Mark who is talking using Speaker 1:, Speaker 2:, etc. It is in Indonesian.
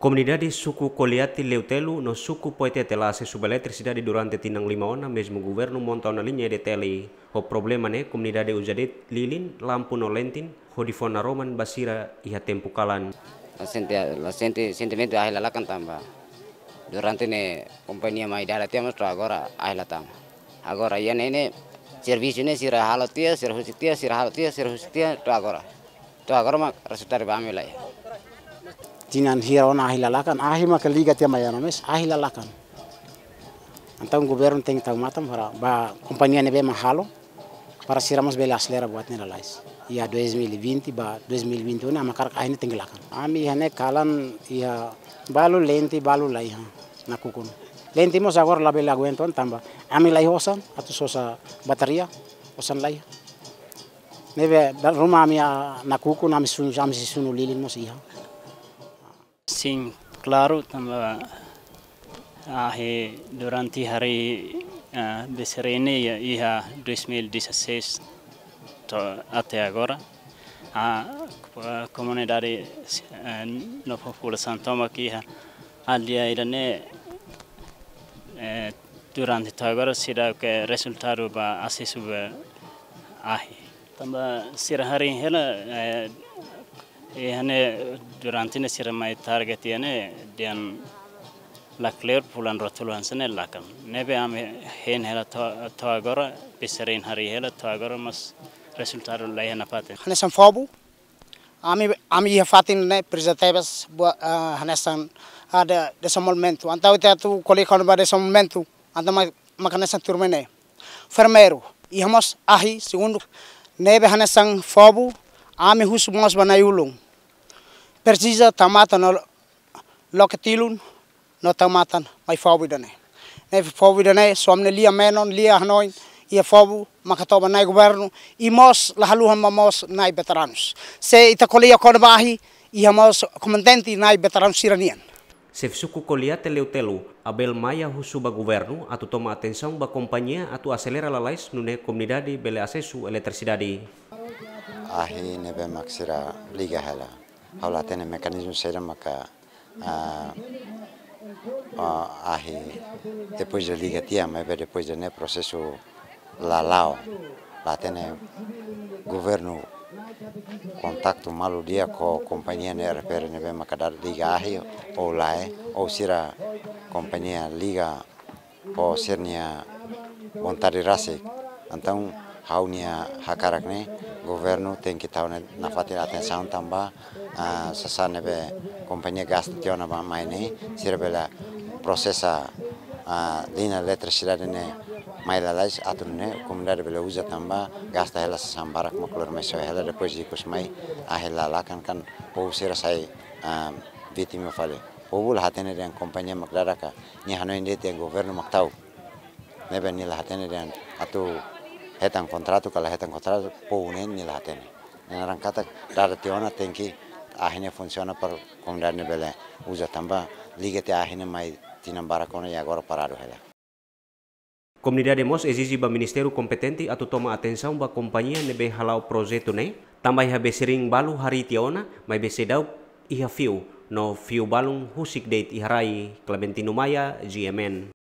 Speaker 1: Comunidade suku Koliati Leutelu no suku Poetete la se subeletricidade durante tinang lima ona mesmo governo monta una linha de tele. O problema ne comunidade ujadet lilin lampu no lentin ho di fona roman basira iha tempu kalan. La sente, la sente, sentimento ahela lakan tamba. Durante ne compañía mai dala tiamos
Speaker 2: agora ahela tam. Agora ia ne ne servicio ne sira halatia, sira husitia, sira halatia, sira husitia agora. To agora ma ba amela tinan ahila lakan, ahima Liga tia ya ahila lakan. antang governo teng tau matam para ba companhia nebe mahalo para siramos bela acelera buat lais. ia 2020 ba 2021 amakar ahine tenglakan ami hane kalan ia balu lenti balu laiha nakukun lenti mos agora la bela guenton tamba ami lai hosan atu sosa bateria hosan laiha nebe rumah ami nakukun ami sunu ami sunu lilin mos iha
Speaker 3: Sí, claro, ah, eh, durante el hari beserene ah, ya iha 2016 hasta ahora a ah, comunidad no población toma que al día irane eh, durante todo ahora será que resultado va así sube ahi tamba eh, sirahari hela Ihane durantin siramai target yane dian lakler pulan rotulan sene lakam. Nebe am hen hela gora biserin hari hela gora mas resultado layan apate.
Speaker 4: Hanesan fabu. Ami ami hafatin ne presentabas ah, hanesan ada ah, desenvolvimento. Antau teatu colicon ba desenvolvimento. Antau makanesan turmene. Fermero. mas ahi segundo. Nebe hanesan fabu. Ame hus mos bana yulung. Precisa tamata no loketilun no tamatan mai fawidane. Ne dane somne lia menon lia hanoi ia fobu makatoba nai gubernu i mos lahaluhan ma mos nai veteranus, Se ita kolia konbahi ia mos komandenti nai
Speaker 1: veteranos siranian. Sefsuku kolia telu abel maya husu ba gubernu atu toma atensong ba kompanya atu aselera lalais nune komunidadi bele ele tersidadi.
Speaker 5: ahi nebe maksira liga hela haulatene mecanismo será maca ahi depois de liga tia mas depois de né processo lá lao lá tene governo contacto malu dia com a companhia né refer nebe maca da liga ahi ou lá ou será companhia liga ou ser vontade race então haunia hakarak ne governu tenki taune nafati atensaun tamba uh, ah, sasane be kompenya gas tiona ba mai ne be la prosesa dina ah, letra shirade ne mai la lais atun ne comunidade bela uza tamba ta hela sasam barak maklor meso hela de de kus mai a hela la kan kan pou sira sai viti ah, vitima e fale pou la hatene den companhia makdaraka ni de te governo maktau nebe ni la hatene den atu hetan kontratu kala hetan kontratu unen ni lahatene nena rankata dara tiona tenki ahine funciona per comunidade
Speaker 1: bela. bele uza tamba liga ahine mai tinambara kona ya gor pararu hela de MOS exige ba Ministério competente atu toma atenção ba companhia nebe halau projeto ne tambah ya besering balu hari tiona mai bese dau iha fiu no fiu balung husik date iharai Clementino Maya GMN